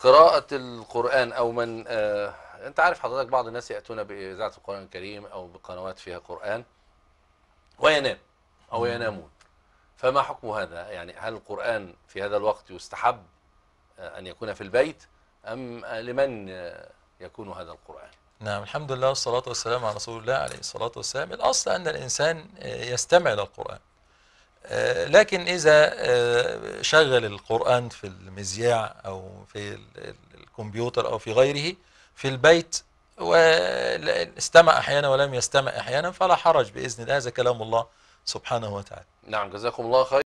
قراءة القرآن أو من آه أنت عارف حضرتك بعض الناس يأتون بإذاعة القرآن الكريم أو بقنوات فيها قرآن وينام أو ينامون فما حكم هذا يعني هل القرآن في هذا الوقت يستحب آه، أن يكون في البيت أم لمن آه، يكون هذا القرآن نعم الحمد لله والصلاة والسلام على رسول الله عليه الصلاة والسلام الأصل أن الإنسان آه، يستمع للقرآن آه، لكن إذا آه، شغل القرآن في المذياع أو في الكمبيوتر أو في غيره في البيت واستمع أحيانا ولم يستمع أحيانا فلا حرج بإذن الله هذا كلام الله سبحانه وتعالى نعم جزاكم الله خير